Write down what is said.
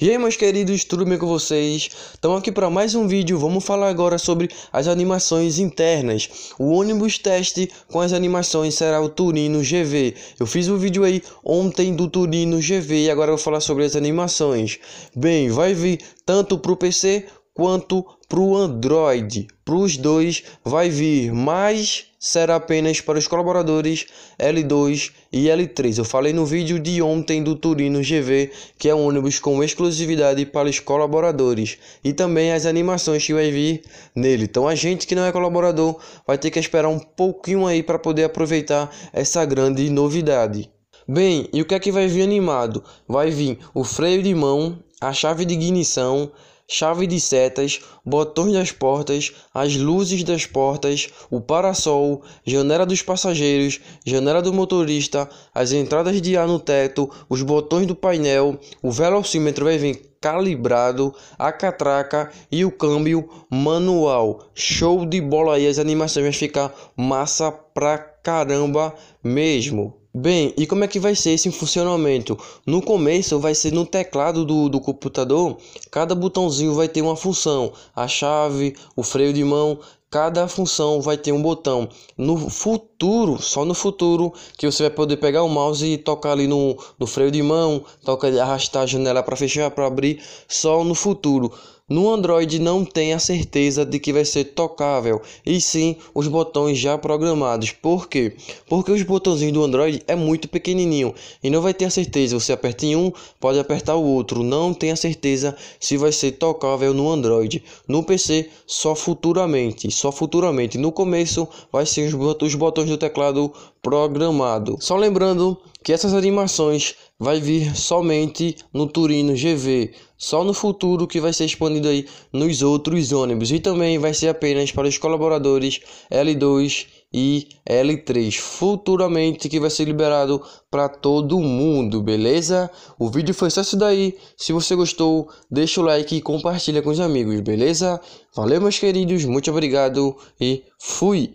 E aí meus queridos, tudo bem com vocês? Estamos aqui para mais um vídeo, vamos falar agora sobre as animações internas. O ônibus teste com as animações será o Turino GV. Eu fiz um vídeo aí ontem do Turino GV e agora eu vou falar sobre as animações. Bem, vai vir tanto para o PC quanto para o Android. Para os dois vai vir, mas será apenas para os colaboradores L2 e L3. Eu falei no vídeo de ontem do Turino GV, que é um ônibus com exclusividade para os colaboradores e também as animações que vai vir nele. Então a gente que não é colaborador vai ter que esperar um pouquinho aí para poder aproveitar essa grande novidade. Bem, e o que é que vai vir animado? Vai vir o freio de mão, a chave de ignição, chave de setas, botões das portas, as luzes das portas, o parasol, janela dos passageiros, janela do motorista, as entradas de ar no teto, os botões do painel, o velocímetro vai vir calibrado, a catraca e o câmbio manual. Show de bola aí, as animações vão ficar massa pra caramba mesmo. Bem, e como é que vai ser esse funcionamento? No começo vai ser no teclado do, do computador, cada botãozinho vai ter uma função, a chave, o freio de mão, cada função vai ter um botão. No futuro, só no futuro, que você vai poder pegar o mouse e tocar ali no, no freio de mão, tocar, arrastar a janela para fechar, para abrir, só no futuro. No Android não tem a certeza de que vai ser tocável, e sim os botões já programados. Por quê? Porque os botãozinhos do Android é muito pequenininho e não vai ter a certeza. Você aperta em um, pode apertar o outro. Não tem a certeza se vai ser tocável no Android. No PC só futuramente, só futuramente. No começo vai ser os botões do teclado programado. Só lembrando que essas animações vai vir somente no Turino GV, só no futuro que vai ser expandido aí nos outros ônibus e também vai ser apenas para os colaboradores L2 e L3, futuramente que vai ser liberado para todo mundo, beleza? O vídeo foi só isso daí. Se você gostou, deixa o like e compartilha com os amigos, beleza? Valeu meus queridos, muito obrigado e fui.